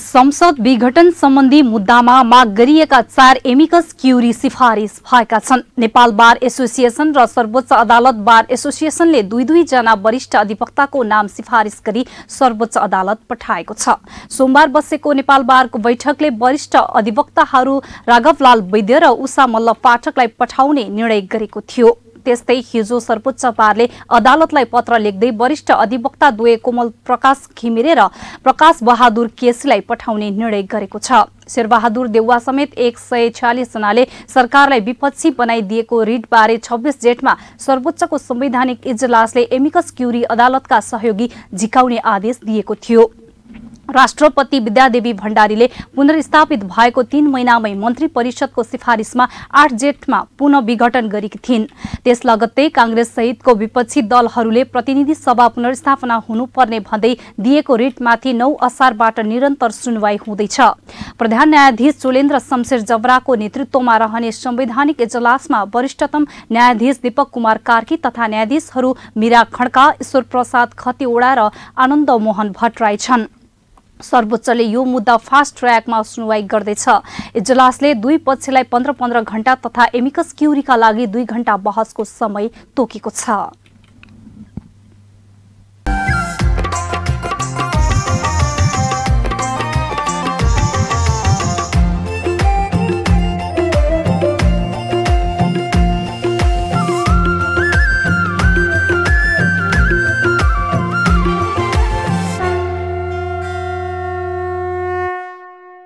संसद विघटन सम्बन्धी मुद्दामा माग गरिएका चार एमिकस क्युरी सिफारिस भएका छन् नेपाल बार एसोसिएसन र सर्वोच्च अदालत बार एसोसिएसनले दुई दुईजना वरिष्ठ अधिवक्ताको नाम सिफारिस गरी सर्वोच्च अदालत पठाएको छ सोमबार बसेको नेपाल बारको बैठकले वरिष्ठ अधिवक्ताहरू राघवलाल वैद्य र उषा मल्ल पाठकलाई पठाउने निर्णय गरेको थियो त्यस्तै हिजो सर्वोच्च पारले अदालतलाई पत्र लेख्दै वरिष्ठ अधिवक्ता दुवै कोमल प्रकाश घिमिरे र प्रकाश बहादुर केसीलाई पठाउने निर्णय गरेको छ शेरबहादुर देउवा समेत एक सय जनाले सरकारलाई विपक्षी बनाइदिएको रिटबारे छब्बिस जेठमा सर्वोच्चको संवैधानिक इजलासले एमिकस क्युरी अदालतका सहयोगी झिकाउने आदेश दिएको थियो राष्ट्रपति विद्यादेवी भण्डारीले पुनर्स्थापित भएको तीन महिनामै मन्त्री परिषदको सिफारिसमा आठ जेठमा पुनः विघटन गरेकी थिइन् त्यस लगत्तै सहितको विपक्षी दलहरूले प्रतिनिधि सभा पुनर्स्थापना हुनुपर्ने भन्दै दिएको रिटमाथि नौ असारबाट निरन्तर सुनवाई हुँदैछ प्रधान न्यायाधीश चोलेन्द्र शमशेर जबराको नेतृत्वमा रहने संवैधानिक इजलासमा वरिष्ठतम न्यायाधीश दीपक कुमार कार्की तथा न्यायाधीशहरू मीरा खड्का ईश्वर प्रसाद खतिवड़ा र आनन्द मोहन भट्टराई छन् सर्वोच्चले यो मुद्दा फास्ट ट्र्याकमा सुनवाई गर्दैछ इजलासले दुई पक्षलाई पन्ध्र पन्ध्र घण्टा तथा एमिकस क्युरीका लागि दुई घण्टा बहसको समय तोकेको छ